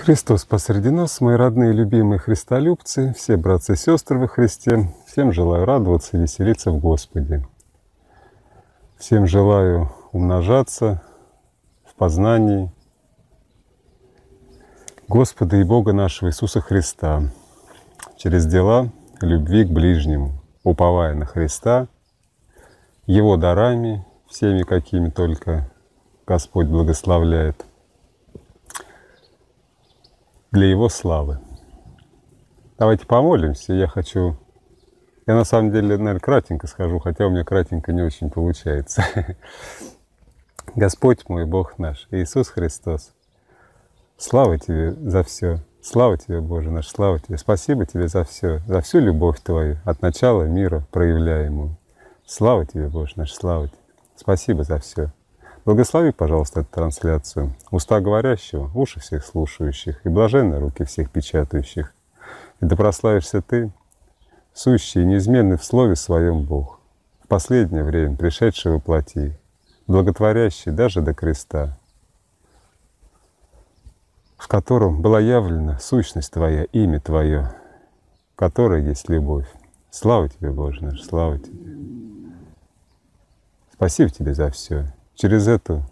Христос посреди нас, мои родные и любимые христолюбцы, все братцы и сестры во Христе, всем желаю радоваться и веселиться в Господе. Всем желаю умножаться в познании Господа и Бога нашего Иисуса Христа через дела любви к ближнему, уповая на Христа, Его дарами, всеми какими только Господь благословляет – для Его славы. Давайте помолимся. Я хочу... Я на самом деле, наверное, кратенько схожу, хотя у меня кратенько не очень получается. Господь мой, Бог наш, Иисус Христос, слава Тебе за все. Слава Тебе, Боже наш, слава Тебе. Спасибо Тебе за все, за всю любовь Твою от начала мира проявляемую. Слава Тебе, Боже наш, слава Тебе. Спасибо за все. Благослови, пожалуйста, эту трансляцию. Уста говорящего, уши всех слушающих и блаженные руки всех печатающих. И да прославишься Ты, сущий и неизменный в слове своем Бог, в последнее время пришедший во плоти, благотворящий даже до креста, в котором была явлена сущность Твоя, имя Твое, в которой есть любовь. Слава Тебе, Боже наш, слава Тебе. Спасибо Тебе за все. Через эту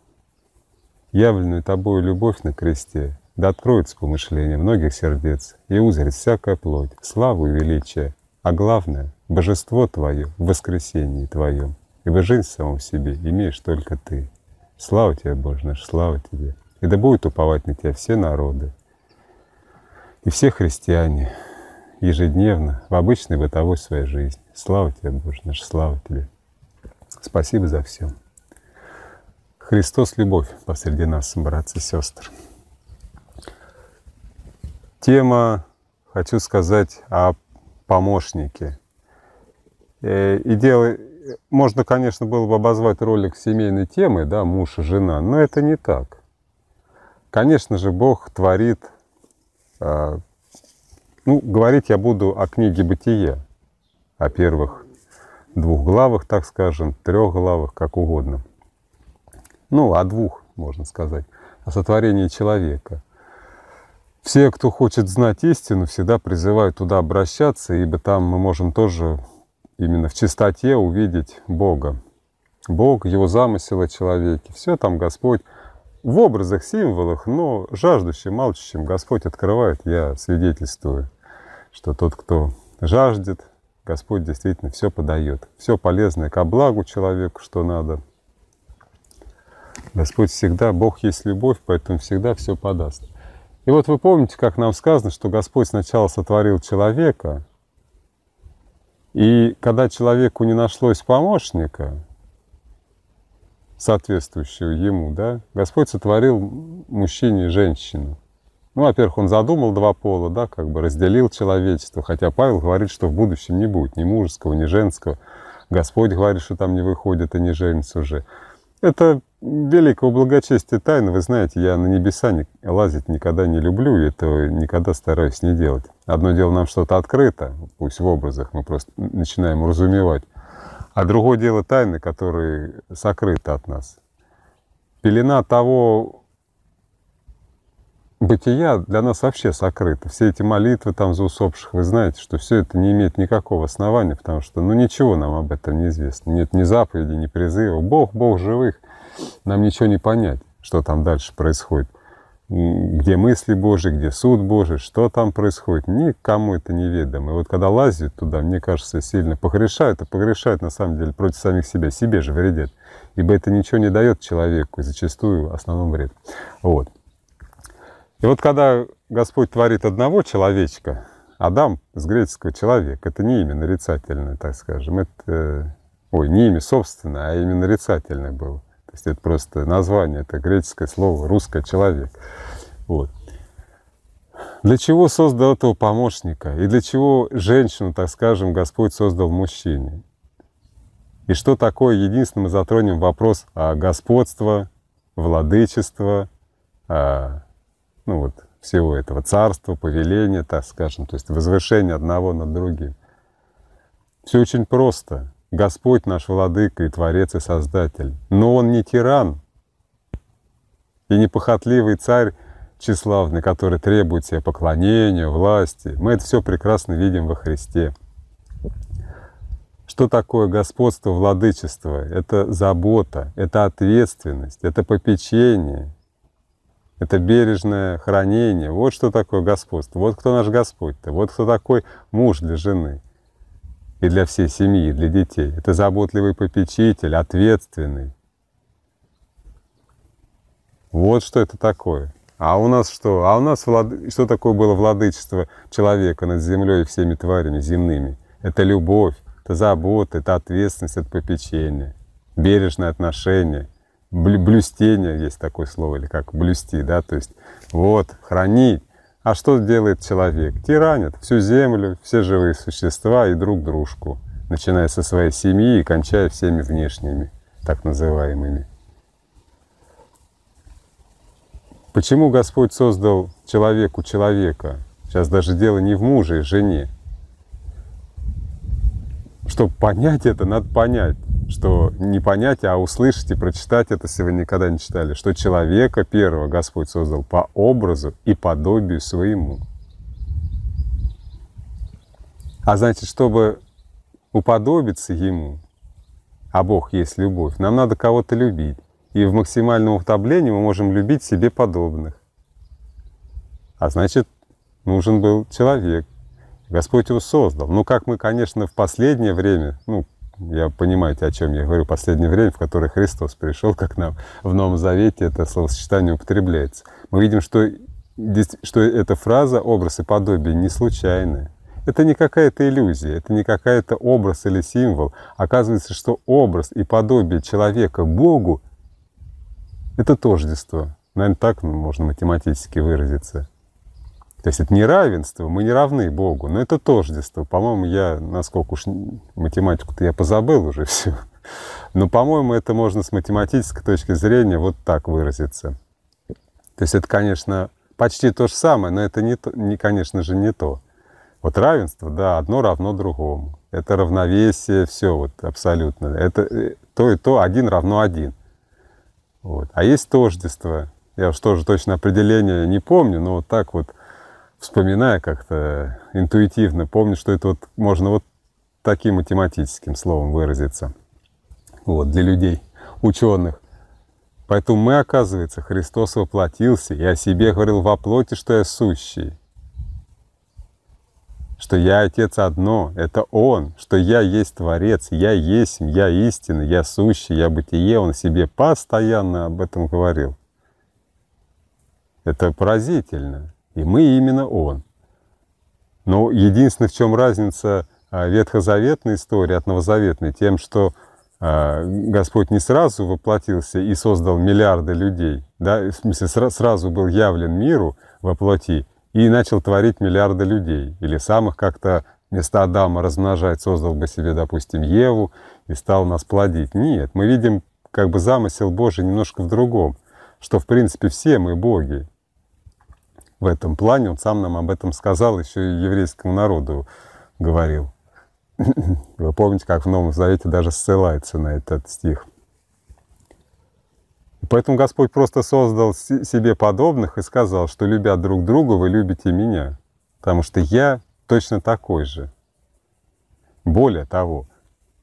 явленную тобою любовь на кресте, да откроется помышление многих сердец и узрит всякая плоть, славу и величие, а главное — божество Твое в воскресении Твоем, ибо жизнь саму в себе имеешь только Ты. Слава Тебе, Боже наш, слава Тебе! И да будут уповать на Тебя все народы и все христиане ежедневно в обычной бытовой своей жизни. Слава Тебе, Боже наш, слава Тебе! Спасибо за все. Христос – любовь посреди нас, братцы и сестры. Тема, хочу сказать, о помощнике. Э, и дело, можно, конечно, было бы обозвать ролик семейной темы, да, муж и жена, но это не так. Конечно же, Бог творит, э, ну, говорить я буду о книге Бытия, о первых двух главах, так скажем, трех главах, как угодно ну, о двух, можно сказать, о сотворении человека. Все, кто хочет знать истину, всегда призывают туда обращаться, ибо там мы можем тоже именно в чистоте увидеть Бога. Бог, Его замысел о человеке, все там Господь в образах, символах, но жаждущим, молчащим Господь открывает, я свидетельствую, что тот, кто жаждет, Господь действительно все подает, все полезное ко благу человеку, что надо, Господь всегда, Бог есть любовь, поэтому всегда все подаст. И вот вы помните, как нам сказано, что Господь сначала сотворил человека, и когда человеку не нашлось помощника, соответствующего ему, да, Господь сотворил мужчине и женщину. Ну, во-первых, он задумал два пола, да, как бы разделил человечество, хотя Павел говорит, что в будущем не будет ни мужеского, ни женского. Господь говорит, что там не выходит и не женится уже. Это великого благочестия тайна. Вы знаете, я на небеса не, лазить никогда не люблю, и это никогда стараюсь не делать. Одно дело нам что-то открыто, пусть в образах, мы просто начинаем разумевать. А другое дело тайны, которые сокрыты от нас. Пелена того, бытия для нас вообще сокрыто. Все эти молитвы там за усопших, вы знаете, что все это не имеет никакого основания, потому что ну ничего нам об этом не известно. Нет ни заповеди, ни призыва. Бог, Бог живых. Нам ничего не понять, что там дальше происходит. Где мысли Божьи, где суд Божий, что там происходит. Никому это неведомо. И вот когда лазят туда, мне кажется, сильно погрешают, а погрешают на самом деле против самих себя. Себе же вредят. Ибо это ничего не дает человеку, и зачастую в основном вред. Вот. И вот когда Господь творит одного человечка, Адам с греческого человек, это не имя нарицательное, так скажем, это, э, ой, не имя собственное, а имя нарицательное было. То есть это просто название, это греческое слово, русское человек. Вот. Для чего создал этого помощника? И для чего женщину, так скажем, Господь создал мужчине? И что такое, единственное, затронем вопрос о а, господство, владычество, а, ну вот, всего этого царства, повеления, так скажем, то есть возвышение одного над другим. Все очень просто. Господь наш Владыка и Творец и Создатель. Но Он не тиран и не похотливый царь тщеславный, который требует себе поклонения, власти. Мы это все прекрасно видим во Христе. Что такое господство, владычество? Это забота, это ответственность, это попечение, это бережное хранение. Вот что такое господство. Вот кто наш Господь-то. Вот кто такой муж для жены и для всей семьи, для детей. Это заботливый попечитель, ответственный. Вот что это такое. А у нас что? А у нас влад... что такое было владычество человека над землей и всеми тварями земными? Это любовь, это забота, это ответственность, это попечение, бережное отношение – блюстение, есть такое слово, или как блюсти, да, то есть вот, хранить. А что делает человек? Тиранит всю землю, все живые существа и друг дружку, начиная со своей семьи и кончая всеми внешними, так называемыми. Почему Господь создал человеку человека? Сейчас даже дело не в муже и жене. Чтобы понять это, надо понять, что не понять, а услышать и прочитать это, если вы никогда не читали, что человека первого Господь создал по образу и подобию своему. А значит, чтобы уподобиться Ему, а Бог есть любовь, нам надо кого-то любить. И в максимальном утоплении мы можем любить себе подобных. А значит, нужен был человек. Господь его создал. Ну, как мы, конечно, в последнее время, ну, я понимаю, о чем я говорю. Последнее время, в которое Христос пришел, как нам в Новом Завете это словосочетание употребляется. Мы видим, что, что эта фраза «образ и подобие» не случайны. Это не какая-то иллюзия, это не какая-то образ или символ. Оказывается, что образ и подобие человека Богу – это тождество. Наверное, так можно математически выразиться. То есть это не равенство, мы не равны Богу, но это тождество. По-моему, я, насколько уж математику-то я позабыл уже все. Но, по-моему, это можно с математической точки зрения вот так выразиться. То есть это, конечно, почти то же самое, но это, не, то, не, конечно же, не то. Вот равенство, да, одно равно другому. Это равновесие, все вот абсолютно. Это э, то и то, один равно один. Вот. А есть тождество. Я уж тоже точно определение не помню, но вот так вот вспоминая как-то интуитивно, помню, что это вот можно вот таким математическим словом выразиться. Вот, для людей, ученых. Поэтому мы, оказывается, Христос воплотился и о себе говорил во плоти, что я сущий. Что я Отец одно, это Он, что я есть Творец, я есть, я истина, я сущий, я бытие. Он себе постоянно об этом говорил. Это поразительно. И мы именно он. Но единственное, в чем разница а, ветхозаветной истории от новозаветной, тем, что а, Господь не сразу воплотился и создал миллиарды людей, да, в смысле сразу был явлен миру во плоти и начал творить миллиарды людей, или самых как-то вместо Адама размножать, создал бы себе, допустим, Еву и стал нас плодить. Нет, мы видим как бы замысел Божий немножко в другом, что в принципе все мы боги, в этом плане. Он сам нам об этом сказал, еще и еврейскому народу говорил. Вы помните, как в Новом Завете даже ссылается на этот стих. поэтому Господь просто создал себе подобных и сказал, что любя друг друга, вы любите меня, потому что я точно такой же. Более того,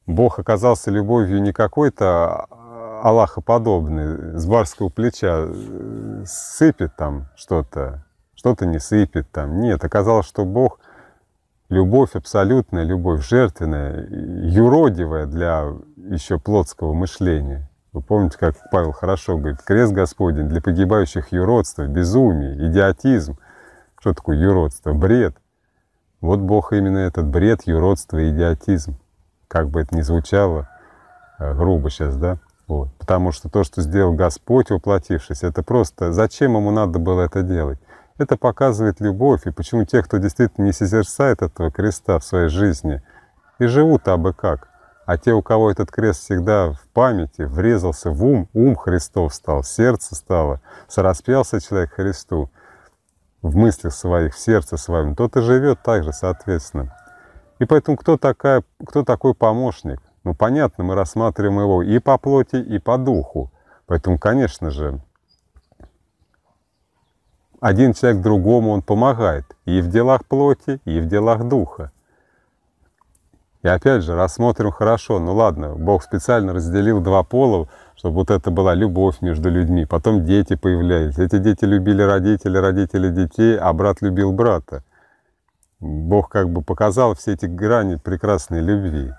Бог оказался любовью не какой-то а, а, Аллаха подобный, с барского плеча э, сыпет там что-то, что-то не сыпет там. Нет, оказалось, что Бог – любовь абсолютная, любовь жертвенная, юродивая для еще плотского мышления. Вы помните, как Павел хорошо говорит, крест Господень для погибающих юродство, безумие, идиотизм. Что такое юродство? Бред. Вот Бог именно этот бред, юродство и идиотизм. Как бы это ни звучало, э, грубо сейчас, да? Вот. Потому что то, что сделал Господь, воплотившись, это просто... Зачем ему надо было это делать? Это показывает любовь и почему те, кто действительно не созерцает этого креста в своей жизни, и живут абы как, а те, у кого этот крест всегда в памяти, врезался в ум, ум Христов стал, сердце стало, сораспялся человек Христу в мыслях своих, в сердце своем, тот и живет так же, соответственно. И поэтому кто, такая, кто такой помощник? Ну, понятно, мы рассматриваем его и по плоти, и по духу. Поэтому, конечно же, один человек другому он помогает и в делах плоти, и в делах духа. И опять же, рассмотрим хорошо, ну ладно, Бог специально разделил два пола, чтобы вот это была любовь между людьми. Потом дети появлялись. Эти дети любили родителей, родители детей, а брат любил брата. Бог как бы показал все эти грани прекрасной любви.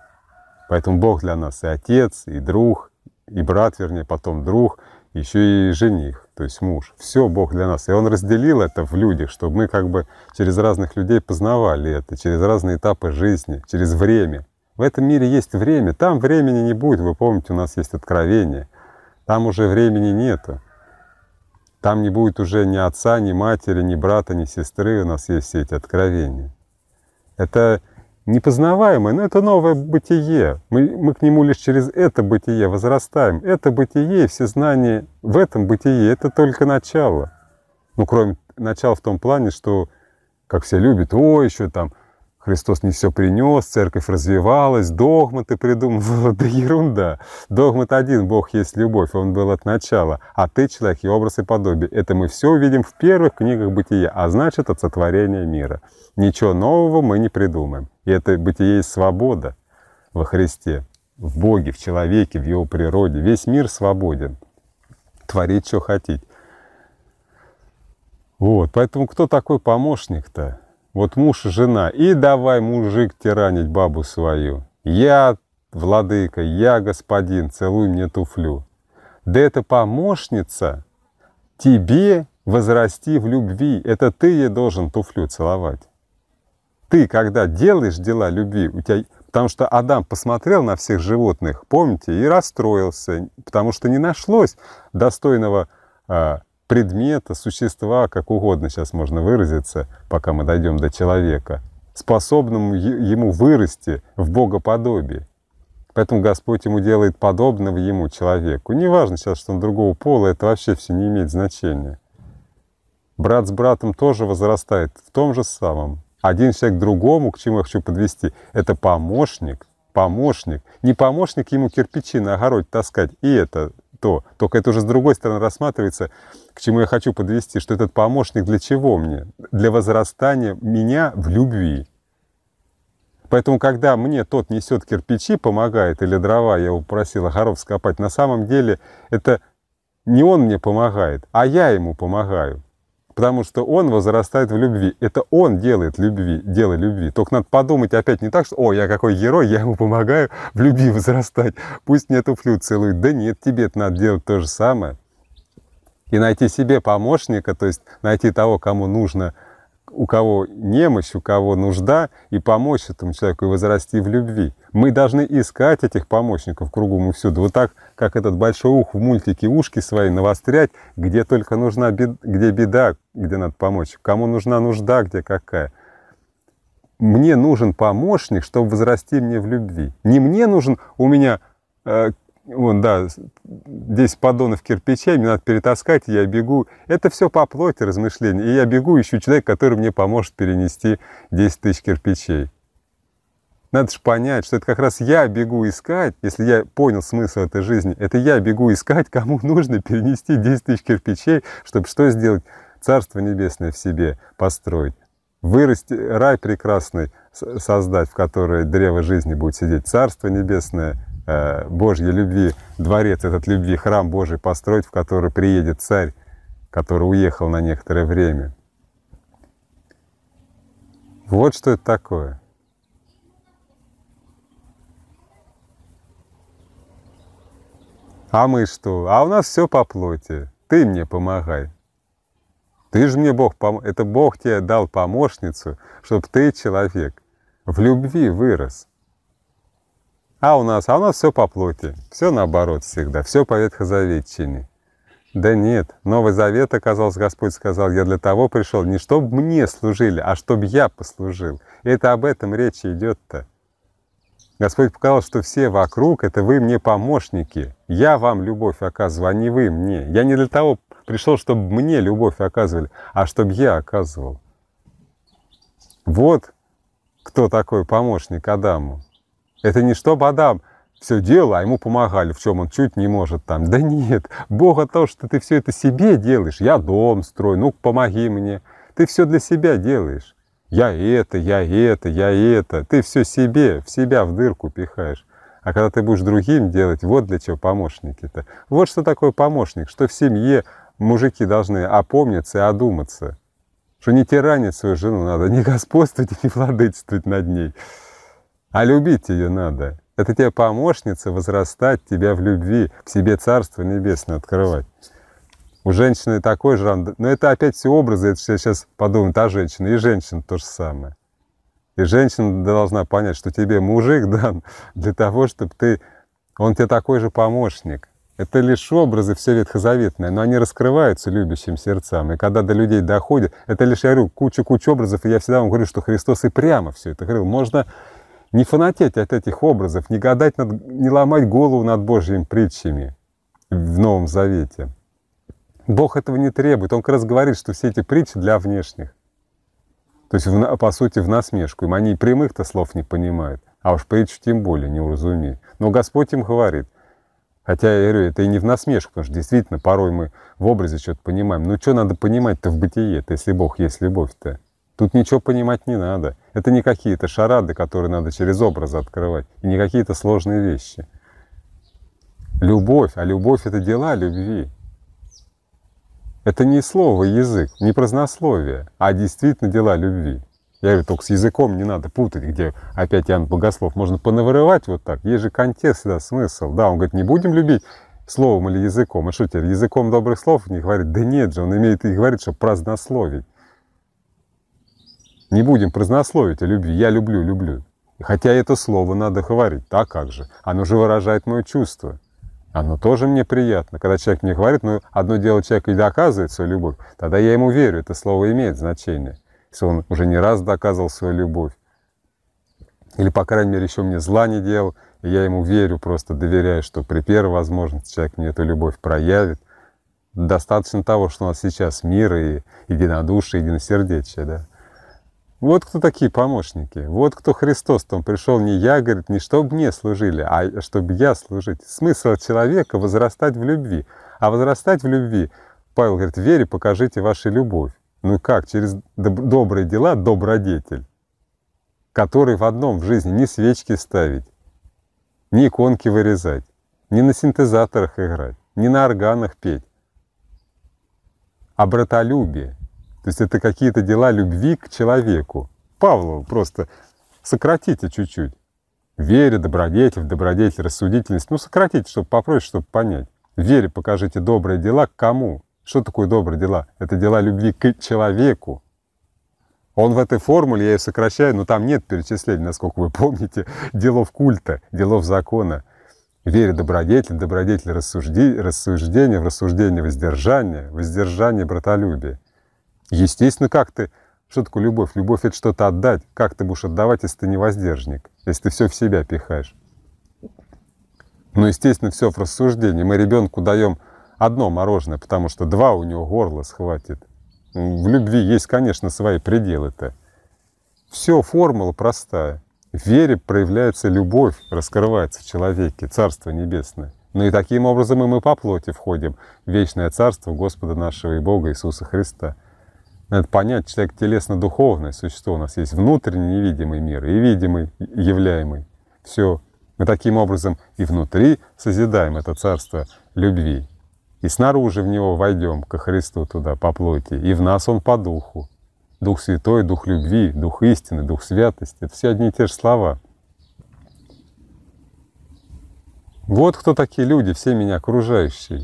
Поэтому Бог для нас и отец, и друг, и брат, вернее, потом друг, еще и жених то есть муж. Все Бог для нас. И Он разделил это в людях, чтобы мы как бы через разных людей познавали это, через разные этапы жизни, через время. В этом мире есть время, там времени не будет, вы помните, у нас есть откровение. Там уже времени нету. Там не будет уже ни отца, ни матери, ни брата, ни сестры, у нас есть все эти откровения. Это непознаваемое, но это новое бытие. Мы, мы к нему лишь через это бытие возрастаем. Это бытие и все знания в этом бытие. это только начало. Ну, кроме начала в том плане, что, как все любят, о, еще там – Христос не все принес, церковь развивалась, догмы ты придумывала, да ерунда. Догмат один, Бог есть любовь, он был от начала, а ты человек, и образ и подобие. Это мы все увидим в первых книгах бытия, а значит от сотворения мира. Ничего нового мы не придумаем. И это бытие есть свобода во Христе, в Боге, в человеке, в его природе. Весь мир свободен. Творить, что хотите. Вот, поэтому кто такой помощник-то? Вот муж и жена, и давай, мужик, тиранить бабу свою. Я владыка, я господин, целуй мне туфлю. Да это помощница тебе возрасти в любви. Это ты ей должен туфлю целовать. Ты, когда делаешь дела любви, у тебя... потому что Адам посмотрел на всех животных, помните, и расстроился, потому что не нашлось достойного а, предмета, существа, как угодно сейчас можно выразиться, пока мы дойдем до человека, способному ему вырасти в богоподобие. Поэтому Господь ему делает подобного ему человеку. Не важно сейчас, что он другого пола, это вообще все не имеет значения. Брат с братом тоже возрастает в том же самом. Один человек другому, к чему я хочу подвести, это помощник, помощник. Не помощник ему кирпичи на огород таскать, и это то. Только это уже с другой стороны рассматривается, к чему я хочу подвести, что этот помощник для чего мне? Для возрастания меня в любви. Поэтому, когда мне тот несет кирпичи, помогает, или дрова, я его просил Охаров скопать, на самом деле это не он мне помогает, а я ему помогаю. Потому что он возрастает в любви. Это он делает любви, дело любви. Только надо подумать опять не так, что «О, я какой герой, я ему помогаю в любви возрастать. Пусть мне туфлю целует». Да нет, тебе это надо делать то же самое. И найти себе помощника, то есть найти того, кому нужно – у кого немощь, у кого нужда, и помочь этому человеку и возрасти в любви. Мы должны искать этих помощников кругом и всюду. Вот так, как этот большой ух в мультике ушки свои навострять, где только нужна беда, где беда, где надо помочь, кому нужна нужда, где какая. Мне нужен помощник, чтобы возрасти мне в любви. Не мне нужен у меня э, Вон, да, 10 поддонов кирпичей, мне надо перетаскать, я бегу. Это все по плоти размышления. И я бегу, ищу человека, который мне поможет перенести 10 тысяч кирпичей. Надо же понять, что это как раз я бегу искать, если я понял смысл этой жизни, это я бегу искать, кому нужно перенести 10 тысяч кирпичей, чтобы что сделать? Царство Небесное в себе построить. Вырасти рай прекрасный создать, в которой древо жизни будет сидеть. Царство Небесное Э, Божьей любви, дворец этот любви, храм Божий построить, в который приедет царь, который уехал на некоторое время. Вот что это такое. А мы что? А у нас все по плоти. Ты мне помогай. Ты же мне Бог пом... Это Бог тебе дал помощницу, чтобы ты, человек, в любви вырос. А у нас, а у нас все по плоти, все наоборот всегда, все по ветхозаветчине. Да нет, Новый Завет, оказался, Господь сказал, я для того пришел, не чтобы мне служили, а чтобы я послужил. И это об этом речь идет-то. Господь показал, что все вокруг — это вы мне помощники. Я вам любовь оказываю, а не вы мне. Я не для того пришел, чтобы мне любовь оказывали, а чтобы я оказывал. Вот кто такой помощник Адаму. Это не чтобы Адам все делал, а ему помогали, в чем он чуть не может там. Да нет, Бога то, что ты все это себе делаешь. Я дом строю, ну помоги мне. Ты все для себя делаешь. Я это, я это, я это. Ты все себе, в себя в дырку пихаешь. А когда ты будешь другим делать, вот для чего помощники-то. Вот что такое помощник, что в семье мужики должны опомниться и одуматься. Что не тиранить свою жену надо, не господствовать и не владычествовать над ней. А любить ее надо. Это тебе помощница возрастать тебя в любви, к себе Царство Небесное открывать. У женщины такой же ран. Но это опять все образы, это я сейчас подумают та женщина И женщина то же самое. И женщина должна понять, что тебе мужик дан для того, чтобы ты... Он тебе такой же помощник. Это лишь образы все ветхозаветные, но они раскрываются любящим сердцам. И когда до людей доходит, это лишь, я говорю, куча-куча образов, и я всегда вам говорю, что Христос и прямо все это говорил. Можно не фанатеть от этих образов, не гадать, над, не ломать голову над Божьими притчами в Новом Завете. Бог этого не требует. Он как раз говорит, что все эти притчи для внешних. То есть, по сути, в насмешку. Им они прямых-то слов не понимают, а уж притчу тем более не уразумеют. Но Господь им говорит. Хотя, я говорю, это и не в насмешку, потому что действительно порой мы в образе что-то понимаем. Ну, что надо понимать-то в бытие-то, если Бог есть любовь-то? Тут ничего понимать не надо. Это не какие-то шарады, которые надо через образы открывать, и не какие-то сложные вещи. Любовь, а любовь – это дела любви. Это не слово, язык, не празднословие, а действительно дела любви. Я говорю, только с языком не надо путать, где опять Иоанн Богослов. Можно понавырывать вот так. Есть же контекст, да, смысл. Да, он говорит, не будем любить словом или языком. А что теперь, языком добрых слов не говорит? Да нет же, он имеет и говорит, что празднословить. Не будем празднословить о а любви. Я люблю, люблю. Хотя это слово надо говорить. Так как же. Оно же выражает мое чувство. Оно тоже мне приятно. Когда человек мне говорит, ну, одно дело человек и доказывает свою любовь, тогда я ему верю, это слово имеет значение. Если он уже не раз доказывал свою любовь, или, по крайней мере, еще мне зла не делал, и я ему верю, просто доверяю, что при первой возможности человек мне эту любовь проявит. Достаточно того, что у нас сейчас мир и единодушие, единосердечие, да. Вот кто такие помощники, вот кто Христос, Там пришел не я, говорит, не чтобы мне служили, а чтобы я служить. Смысл человека возрастать в любви. А возрастать в любви, Павел говорит, вере покажите вашу любовь. Ну как, через доб- добрые дела добродетель, который в одном в жизни ни свечки ставить, ни иконки вырезать, ни на синтезаторах играть, ни на органах петь, а братолюбие. То есть это какие-то дела любви к человеку. Павлову просто сократите чуть-чуть. Вере, добродетель, добродетель, рассудительность. Ну, сократите, чтобы попроще, чтобы понять. Вере покажите добрые дела к кому? Что такое добрые дела? Это дела любви к человеку. Он в этой формуле, я ее сокращаю, но там нет перечислений, насколько вы помните, делов культа, делов закона. Вере добродетель, добродетель рассужди, рассуждение, в рассуждение воздержание, воздержание братолюбие. Естественно, как ты... Что такое любовь? Любовь — это что-то отдать. Как ты будешь отдавать, если ты не воздержник? Если ты все в себя пихаешь? Ну, естественно, все в рассуждении. Мы ребенку даем одно мороженое, потому что два у него горло схватит. В любви есть, конечно, свои пределы-то. Все, формула простая. В вере проявляется любовь, раскрывается в человеке, Царство Небесное. Ну и таким образом и мы по плоти входим в вечное Царство Господа нашего и Бога Иисуса Христа – надо понять, человек телесно-духовное существо. У нас есть внутренний невидимый мир и видимый, являемый. Все. Мы таким образом и внутри созидаем это царство любви. И снаружи в него войдем, ко Христу туда, по плоти. И в нас он по духу. Дух Святой, Дух Любви, Дух Истины, Дух Святости. Это все одни и те же слова. Вот кто такие люди, все меня окружающие.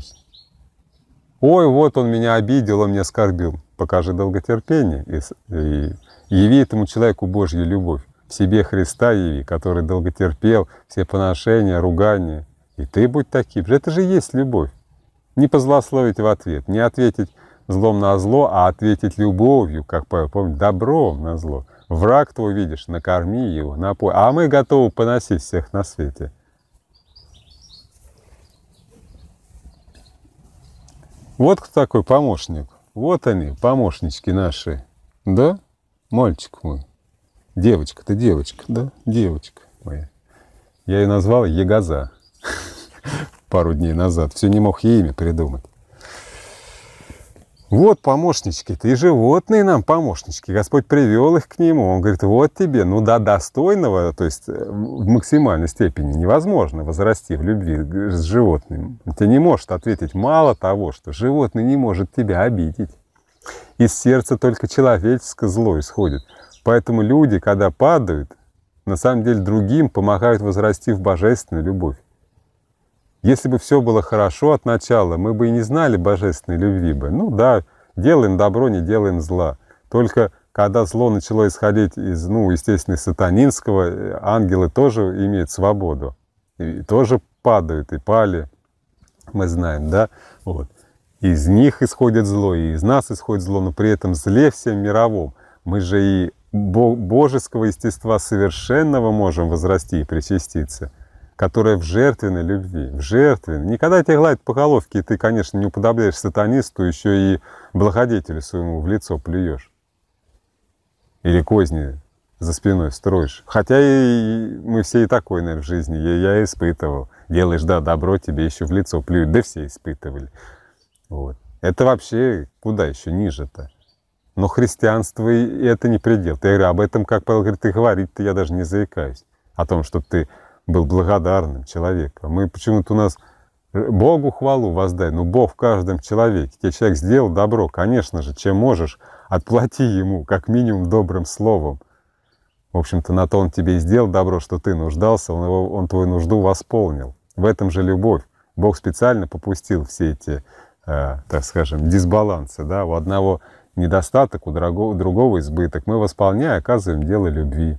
Ой, вот он меня обидел, он меня оскорбил. Покажи долготерпение и, и яви этому человеку Божью любовь. В себе Христа яви, который долготерпел все поношения, ругания. И ты будь таким же. Это же есть любовь. Не позлословить в ответ, не ответить злом на зло, а ответить любовью, как Павел, помню, добром на зло. Враг твой видишь, накорми его, напой. А мы готовы поносить всех на свете. Вот такой помощник. Вот они, помощнички наши. Да, мальчик мой. Девочка, ты девочка, да? Девочка моя. Я ее назвал Егоза пару дней назад. Все не мог ей имя придумать. Вот помощнички-то, и животные нам помощнички. Господь привел их к нему. Он говорит, вот тебе, ну да, достойного, то есть э, в максимальной степени невозможно возрасти в любви э, с животным. Ты не можешь ответить мало того, что животное не может тебя обидеть. Из сердца только человеческое зло исходит. Поэтому люди, когда падают, на самом деле другим помогают возрасти в божественную любовь. Если бы все было хорошо от начала, мы бы и не знали божественной любви бы. Ну да, делаем добро, не делаем зла. Только когда зло начало исходить из, ну, естественно, сатанинского, э, ангелы тоже имеют свободу. И тоже падают, и пали, мы знаем, да? Вот. Из них исходит зло, и из нас исходит зло, но при этом зле всем мировом. Мы же и божеского естества совершенного можем возрасти и причаститься – которая в жертвенной любви, в жертвенной. Никогда тебе гладят по головке, и ты, конечно, не уподобляешь сатанисту, еще и благодетелю своему в лицо плюешь. Или козни за спиной строишь. Хотя и мы все и такое, наверное, в жизни. Я, я испытывал. Делаешь, да, добро, тебе еще в лицо плюют. Да все испытывали. Вот. Это вообще куда еще ниже-то? Но христианство и это не предел. Я говорю, об этом, как Павел говорит, ты говорить-то я даже не заикаюсь. О том, что ты был благодарным человеком. Мы почему-то у нас э, Богу хвалу воздай, но Бог в каждом человеке. Тебе человек сделал добро, конечно же, чем можешь, отплати ему, как минимум, добрым словом. В общем-то, на то он тебе и сделал добро, что ты нуждался, он, его, он твою нужду восполнил. В этом же любовь. Бог специально попустил все эти, э, так скажем, дисбалансы. Да? У одного недостаток, у другого, у другого избыток. Мы восполняя, оказываем дело любви.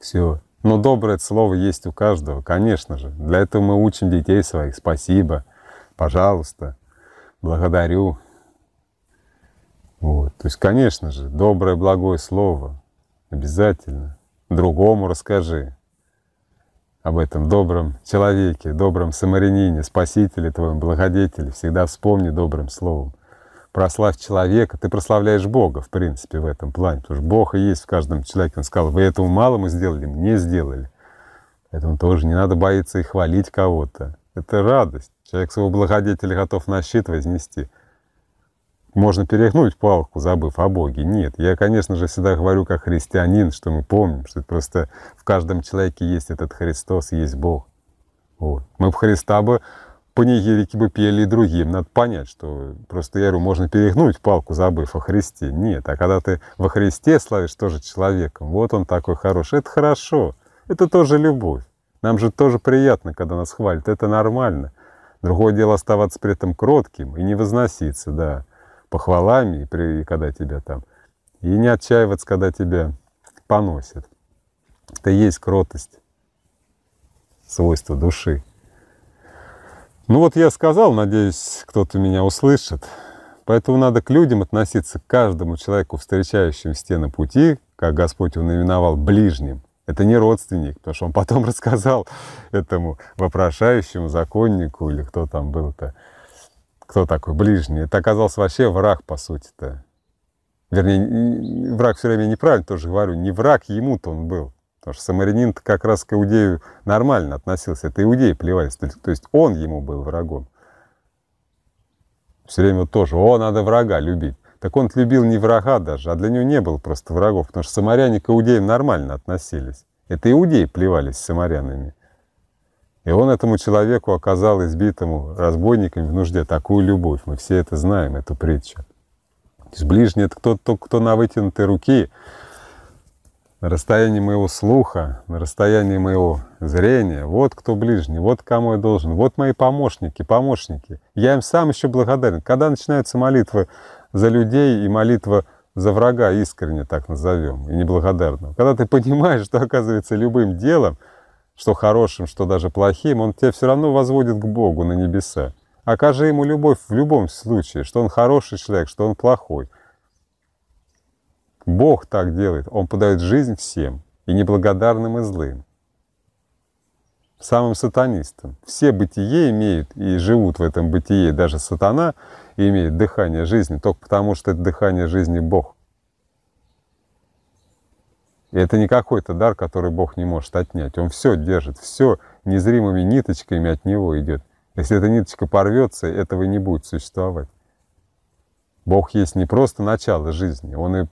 Все. Но ну, доброе слово есть у каждого, конечно же. Для этого мы учим детей своих. Спасибо, пожалуйста, благодарю. Вот. То есть, конечно же, доброе, благое слово обязательно. Другому расскажи об этом добром человеке, добром самарянине, спасителе твоем, благодетеле. Всегда вспомни добрым словом прославь человека, ты прославляешь Бога, в принципе, в этом плане, потому что Бог и есть в каждом человеке. Он сказал, вы этому мы сделали, мне сделали. Поэтому тоже не надо бояться и хвалить кого-то. Это радость. Человек своего благодетеля готов на щит вознести. Можно перегнуть палку, забыв о Боге. Нет, я, конечно же, всегда говорю как христианин, что мы помним, что просто в каждом человеке есть этот Христос, есть Бог. Вот. Мы бы Христа бы панигирики бы пели и другим. Надо понять, что просто я говорю, можно перегнуть палку, забыв о Христе. Нет, а когда ты во Христе славишь тоже человеком, вот он такой хороший, это хорошо, это тоже любовь. Нам же тоже приятно, когда нас хвалят, это нормально. Другое дело оставаться при этом кротким и не возноситься, да, похвалами, и, при, и когда тебя там, и не отчаиваться, когда тебя поносят. Это и есть кротость, свойство души. Ну вот я сказал, надеюсь, кто-то меня услышит. Поэтому надо к людям относиться, к каждому человеку, встречающим стены пути, как Господь его наименовал, ближним. Это не родственник, потому что он потом рассказал этому вопрошающему законнику или кто там был-то, кто такой ближний. Это оказался вообще враг, по сути-то. Вернее, враг все время неправильно тоже говорю, не враг ему-то он был, Потому что самарянин как раз к иудею нормально относился. Это иудеи плевались. То есть он ему был врагом. Все время тоже, о, надо врага любить. Так он любил не врага даже, а для него не было просто врагов, потому что самаряне к иудеям нормально относились. Это иудеи плевались самарянами. И он этому человеку оказал избитому разбойниками в нужде такую любовь. Мы все это знаем, эту притчу. То есть ближний — это кто-то, кто на вытянутой руке, на расстоянии моего слуха, на расстоянии моего зрения. Вот кто ближний, вот кому я должен, вот мои помощники, помощники. Я им сам еще благодарен. Когда начинаются молитвы за людей и молитва за врага, искренне так назовем, и неблагодарного, когда ты понимаешь, что оказывается любым делом, что хорошим, что даже плохим, он тебя все равно возводит к Богу на небеса. Окажи ему любовь в любом случае, что он хороший человек, что он плохой – Бог так делает. Он подает жизнь всем, и неблагодарным, и злым. Самым сатанистам. Все бытие имеют и живут в этом бытие, даже сатана имеет дыхание жизни, только потому что это дыхание жизни Бог. И это не какой-то дар, который Бог не может отнять. Он все держит, все незримыми ниточками от него идет. Если эта ниточка порвется, этого не будет существовать. Бог есть не просто начало жизни, Он и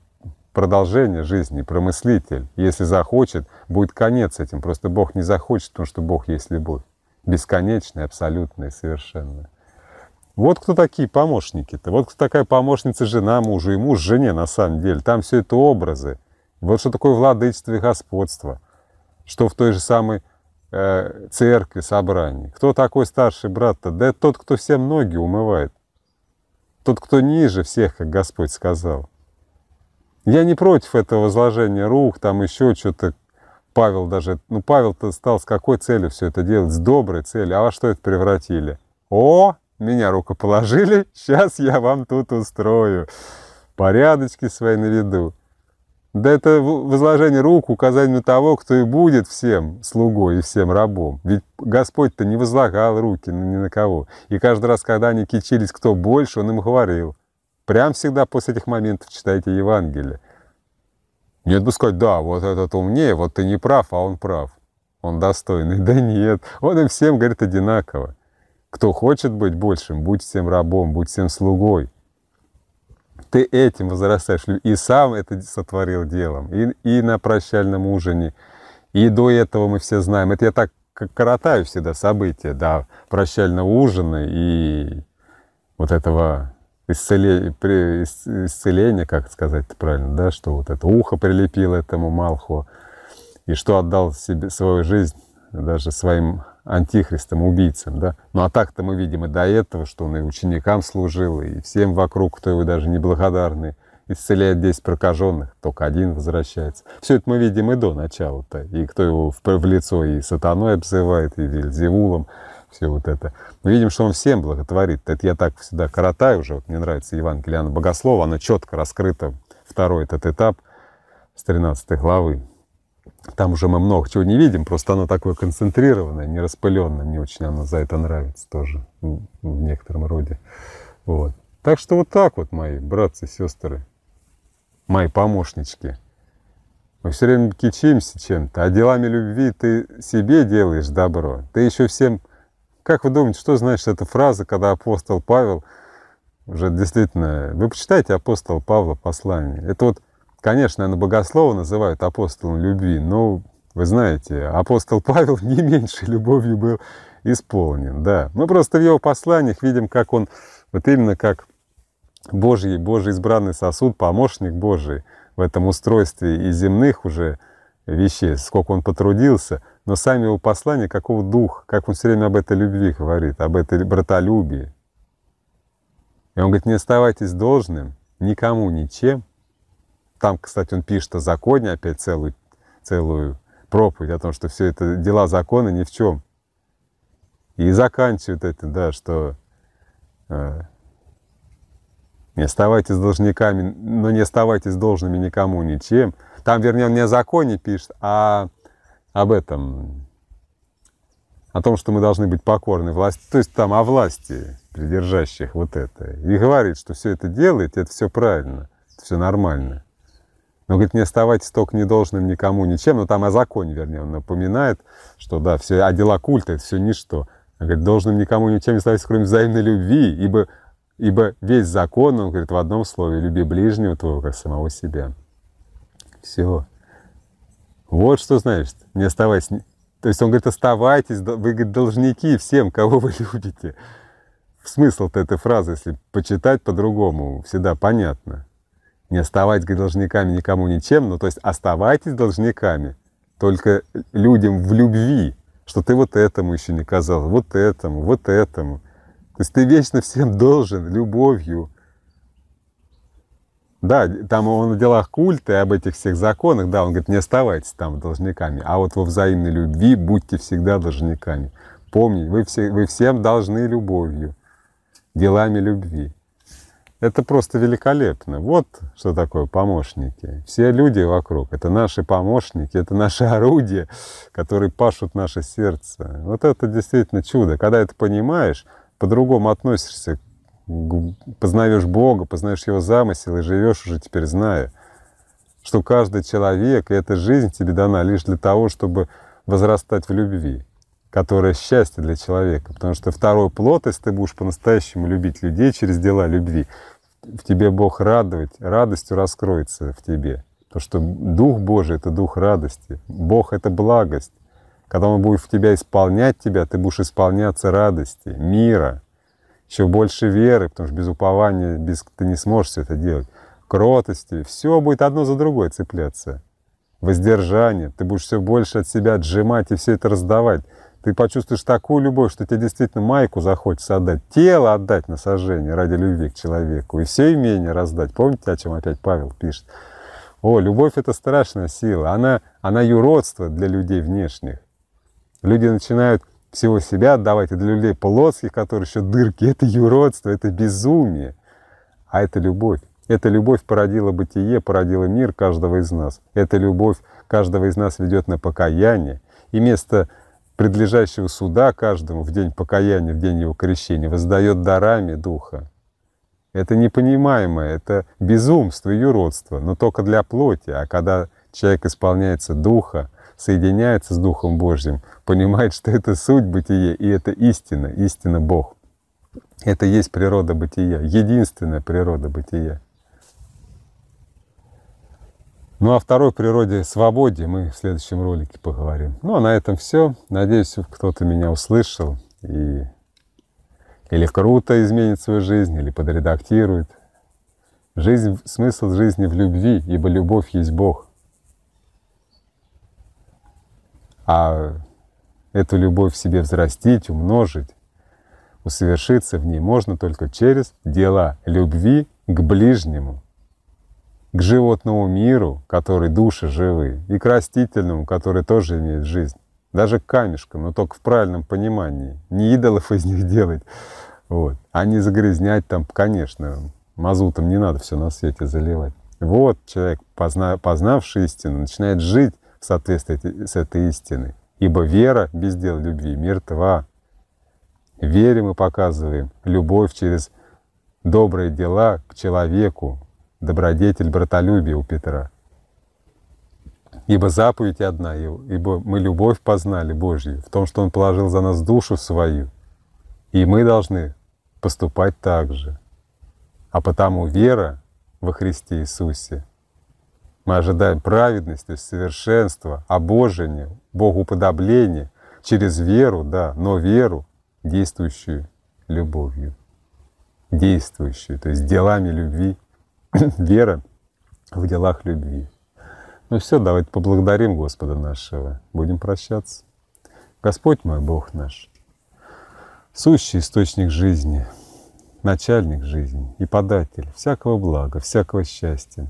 продолжение жизни, промыслитель. Если захочет, будет конец этим. Просто Бог не захочет, потому что Бог есть любовь. Бесконечная, абсолютная, совершенная. Вот кто такие помощники-то. Вот кто такая помощница жена мужу и муж жене на самом деле. Там все это образы. Вот что такое владычество и господство. Что в той же самой э, церкви, собрании. Кто такой старший брат-то? Да это тот, кто всем ноги умывает. Тот, кто ниже всех, как Господь сказал. Я не против этого возложения рук, там еще что-то. Павел даже, ну Павел-то стал с какой целью все это делать? С доброй целью. А во что это превратили? О, меня руку положили, сейчас я вам тут устрою. Порядочки свои наведу. Да это возложение рук, указание того, кто и будет всем слугой и всем рабом. Ведь Господь-то не возлагал руки ни на кого. И каждый раз, когда они кичились, кто больше, он им говорил прям всегда после этих моментов читайте Евангелие. Не отпускать, да, вот этот умнее, вот ты не прав, а он прав. Он достойный. Да нет, он им всем говорит одинаково. Кто хочет быть большим, будь всем рабом, будь всем слугой. Ты этим возрастаешь. И сам это сотворил делом. И, и на прощальном ужине. И до этого мы все знаем. Это я так коротаю всегда события, да, прощального ужина и вот этого исцеление, при, исцеление, как сказать правильно, да, что вот это ухо прилепило этому Малху, и что отдал себе свою жизнь даже своим антихристам, убийцам, да. Ну а так-то мы видим и до этого, что он и ученикам служил, и всем вокруг, кто его даже неблагодарный, исцеляет 10 прокаженных, только один возвращается. Все это мы видим и до начала-то, и кто его в, в лицо и сатаной обзывает, и Вельзевулом, все вот это. Мы видим, что он всем благотворит. Это я так всегда коротаю уже. Вот мне нравится Евангелие Иоанна Богослова. Оно четко раскрыто. Второй этот этап с 13 главы. Там уже мы много чего не видим, просто оно такое концентрированное, не распыленное. Мне очень оно за это нравится тоже в некотором роде. Вот. Так что вот так вот, мои братцы сестры, мои помощнички. Мы все время кичимся чем-то, а делами любви ты себе делаешь добро. Ты еще всем как вы думаете, что значит эта фраза, когда апостол Павел, уже действительно, вы почитайте апостола Павла послание. Это вот, конечно, на богослова называют апостолом любви, но вы знаете, апостол Павел не меньше любовью был исполнен, да. Мы просто в его посланиях видим, как он, вот именно как Божий, Божий избранный сосуд, помощник Божий в этом устройстве и земных уже вещей, сколько он потрудился, но сами его послания, какого дух как он все время об этой любви говорит, об этой братолюбии. И он говорит, не оставайтесь должным никому, ничем. Там, кстати, он пишет о законе опять целую, целую проповедь о том, что все это дела закона ни в чем. И заканчивает это, да, что э, не оставайтесь должниками, но не оставайтесь должными никому, ничем. Там, вернее, он не о законе пишет, а об этом, о том, что мы должны быть покорны власти, то есть там о власти, придержащих вот это, и говорит, что все это делает, это все правильно, это все нормально. Но, говорит, не оставайтесь только недолжным никому, ничем, но там о законе, вернее, он напоминает, что да, все, а дела культа, это все ничто. Он говорит, должным никому ничем не оставайтесь, кроме взаимной любви, ибо, ибо весь закон, он говорит, в одном слове, люби ближнего твоего, как самого себя. Всего. Вот что значит, не оставайся. То есть он говорит, оставайтесь, вы говорит, должники всем, кого вы любите. Смысл-то этой фразы, если почитать по-другому, всегда понятно. Не оставайтесь говорит, должниками никому ничем, но ну, то есть оставайтесь должниками, только людям в любви, что ты вот этому еще не казал, вот этому, вот этому. То есть ты вечно всем должен любовью, да, там он о делах культа и об этих всех законах, да, он говорит, не оставайтесь там должниками, а вот во взаимной любви будьте всегда должниками. Помните, вы, все, вы всем должны любовью, делами любви. Это просто великолепно. Вот что такое помощники. Все люди вокруг — это наши помощники, это наши орудия, которые пашут наше сердце. Вот это действительно чудо. Когда это понимаешь, по-другому относишься познаешь Бога, познаешь Его замысел и живешь уже теперь зная, что каждый человек и эта жизнь тебе дана лишь для того, чтобы возрастать в любви, которая счастье для человека. Потому что второй плод, если ты будешь по-настоящему любить людей через дела любви, в тебе Бог радовать, радостью раскроется в тебе. То, что Дух Божий — это Дух радости, Бог — это благость. Когда Он будет в тебя исполнять тебя, ты будешь исполняться радости, мира — еще больше веры, потому что без упования без, ты не сможешь все это делать, кротости, все будет одно за другое цепляться. Воздержание, ты будешь все больше от себя отжимать и все это раздавать. Ты почувствуешь такую любовь, что тебе действительно майку захочется отдать, тело отдать на сожжение ради любви к человеку и все имение раздать. Помните, о чем опять Павел пишет? О, любовь — это страшная сила. Она, она юродство для людей внешних. Люди начинают всего себя отдавать, и для людей плотских, которые еще дырки, это юродство, это безумие. А это любовь. Эта любовь породила бытие, породила мир каждого из нас. Эта любовь каждого из нас ведет на покаяние. И место предлежащего суда каждому в день покаяния, в день его крещения, воздает дарами Духа. Это непонимаемое, это безумство юродство, но только для плоти. А когда человек исполняется Духа, соединяется с Духом Божьим, понимает, что это суть бытия и это истина, истина Бог. Это есть природа бытия, единственная природа бытия. Ну, о второй природе свободе мы в следующем ролике поговорим. Ну, а на этом все. Надеюсь, кто-то меня услышал и или круто изменит свою жизнь, или подредактирует. Жизнь, смысл жизни в любви, ибо любовь есть Бог. а эту любовь в себе взрастить, умножить, усовершиться в ней можно только через дела любви к ближнему, к животному миру, который души живы, и к растительному, который тоже имеет жизнь, даже к камешкам, но только в правильном понимании, не идолов из них делать, вот. а не загрязнять там, конечно, мазутом не надо все на свете заливать. Вот человек, позна, познавший истину, начинает жить в соответствии с этой истиной. Ибо вера без дел любви мертва. Вере мы показываем любовь через добрые дела к человеку, добродетель братолюбия у Петра. Ибо заповедь одна, ибо мы любовь познали Божью, в том, что Он положил за нас душу свою, и мы должны поступать так же. А потому вера во Христе Иисусе мы ожидаем праведность, то есть совершенство, обожение, богоуподобление через веру, да, но веру, действующую любовью, действующую, то есть делами любви, вера в делах любви. Ну все, давайте поблагодарим Господа нашего, будем прощаться. Господь мой, Бог наш, сущий источник жизни, начальник жизни и податель всякого блага, всякого счастья,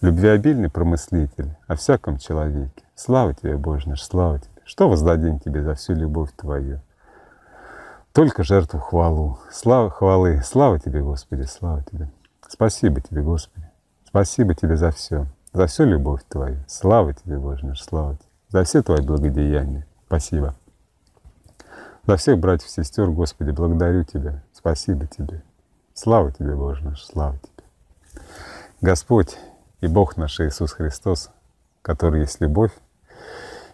любвеобильный промыслитель о всяком человеке. Слава тебе, Боже наш, слава тебе. Что воздадим тебе за всю любовь твою? Только жертву хвалу. Слава хвалы. Слава тебе, Господи, слава тебе. Спасибо тебе, Господи. Спасибо тебе за все. За всю любовь твою. Слава тебе, Боже наш, слава тебе. За все твои благодеяния. Спасибо. За всех братьев и сестер, Господи, благодарю Тебя. Спасибо Тебе. Слава Тебе, Боже наш, слава Тебе. Господь, и Бог наш Иисус Христос, который есть любовь,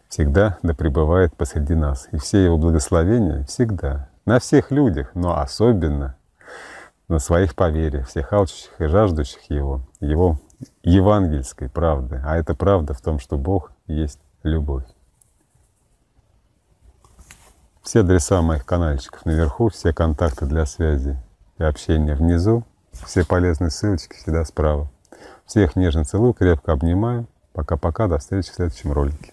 всегда да пребывает посреди нас. И все Его благословения всегда, на всех людях, но особенно на своих по всех алчущих и жаждущих Его, Его евангельской правды. А это правда в том, что Бог есть любовь. Все адреса моих каналчиков наверху, все контакты для связи и общения внизу, все полезные ссылочки всегда справа. Всех нежно целую, крепко обнимаю. Пока-пока, до встречи в следующем ролике.